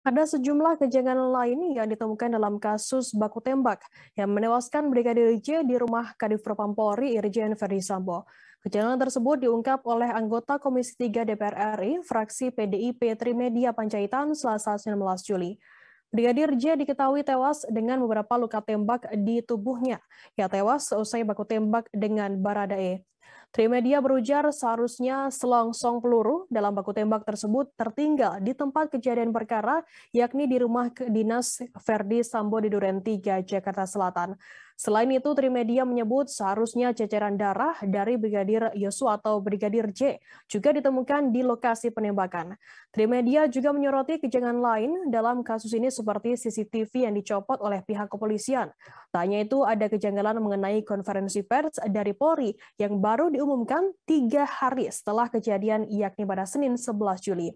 Ada sejumlah kejanggalan lain yang ditemukan dalam kasus baku tembak yang menewaskan Brigadir J di rumah Kadif Propam Polri Irjen Ferdi Sambo. Kejanggalan tersebut diungkap oleh anggota Komisi 3 DPR RI, fraksi PDIP Trimedia Panjaitan, Selasa 19 Juli. Brigadir J diketahui tewas dengan beberapa luka tembak di tubuhnya. Ia tewas usai baku tembak dengan Baradae. Trimedia berujar seharusnya selongsong peluru dalam baku tembak tersebut tertinggal di tempat kejadian perkara, yakni di rumah dinas Verdi Sambo di Duren 3, Jakarta Selatan. Selain itu, Trimedia menyebut seharusnya ceceran darah dari Brigadir Yosua atau Brigadir J juga ditemukan di lokasi penembakan. Trimedia juga menyoroti kejangan lain dalam kasus ini seperti CCTV yang dicopot oleh pihak kepolisian. Tanya itu ada kejanggalan mengenai konferensi pers dari Polri yang baru baru diumumkan tiga hari setelah kejadian yakni pada Senin 11 Juli.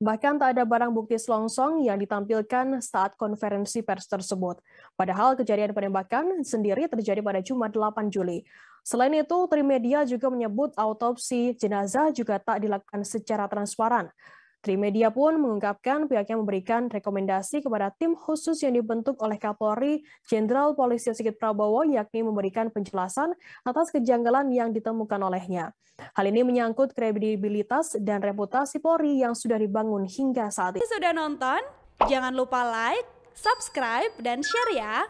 Bahkan tak ada barang bukti selongsong yang ditampilkan saat konferensi pers tersebut. Padahal kejadian penembakan sendiri terjadi pada Jumat 8 Juli. Selain itu, Trimedia juga menyebut autopsi jenazah juga tak dilakukan secara transparan. Trimedia pun mengungkapkan pihaknya memberikan rekomendasi kepada tim khusus yang dibentuk oleh Kapolri Jenderal Polisi Sigit Prabowo yakni memberikan penjelasan atas kejanggalan yang ditemukan olehnya. Hal ini menyangkut kredibilitas dan reputasi Polri yang sudah dibangun hingga saat ini. Sudah nonton? Jangan lupa like, subscribe, dan share ya!